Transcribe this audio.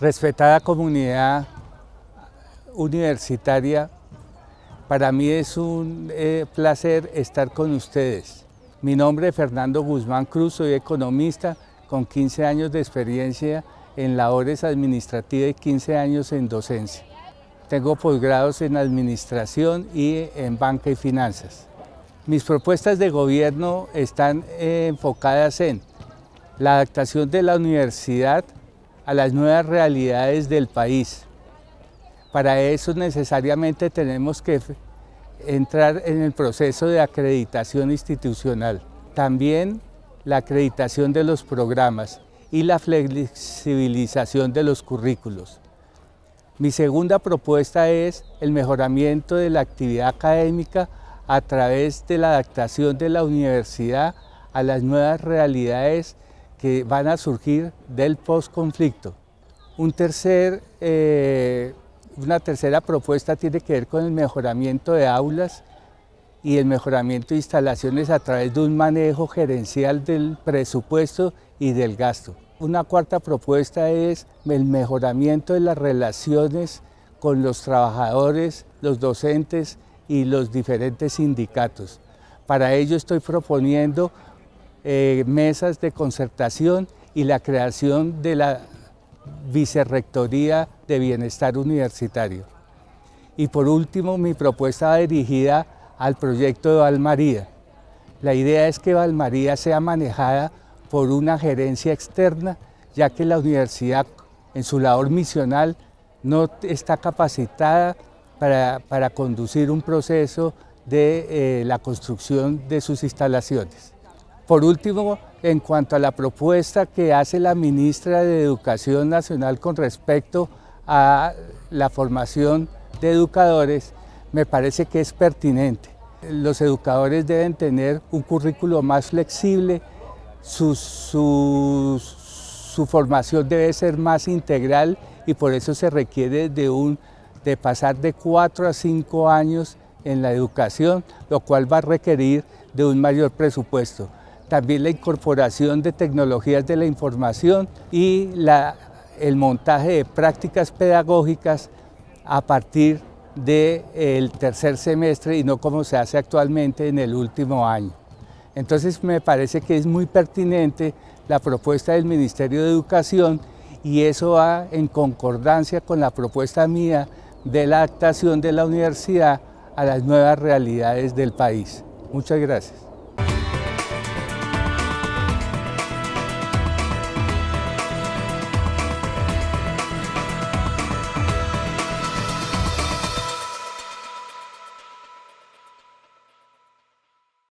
Respetada comunidad universitaria, para mí es un eh, placer estar con ustedes. Mi nombre es Fernando Guzmán Cruz, soy economista con 15 años de experiencia en labores administrativas y 15 años en docencia. Tengo posgrados en administración y en banca y finanzas. Mis propuestas de gobierno están eh, enfocadas en la adaptación de la universidad a las nuevas realidades del país. Para eso necesariamente tenemos que entrar en el proceso de acreditación institucional. También la acreditación de los programas y la flexibilización de los currículos. Mi segunda propuesta es el mejoramiento de la actividad académica a través de la adaptación de la universidad a las nuevas realidades que van a surgir del posconflicto. Un tercer, eh, una tercera propuesta tiene que ver con el mejoramiento de aulas y el mejoramiento de instalaciones a través de un manejo gerencial del presupuesto y del gasto. Una cuarta propuesta es el mejoramiento de las relaciones con los trabajadores, los docentes y los diferentes sindicatos. Para ello estoy proponiendo eh, mesas de concertación y la creación de la Vicerrectoría de Bienestar Universitario. Y por último, mi propuesta va dirigida al proyecto de Valmaría. La idea es que Valmaría sea manejada por una gerencia externa, ya que la universidad en su labor misional no está capacitada para, conducir un proceso de eh, la construcción de sus instalaciones. Por último, en cuanto a la propuesta que hace la ministra de Educación Nacional con respecto a la formación de educadores, me parece que es pertinente. Los educadores deben tener un currículo más flexible, su, formación debe ser más integral y por eso se requiere de, un, de pasar de cuatro a cinco años en la educación, lo cual va a requerir de un mayor presupuesto también la incorporación de tecnologías de la información y el montaje de prácticas pedagógicas a partir del eh, tercer semestre y no como se hace actualmente en el último año. Entonces me parece que es muy pertinente la propuesta del Ministerio de Educación y eso va en concordancia con la propuesta mía de la adaptación de la universidad a las nuevas realidades del país. Muchas gracias.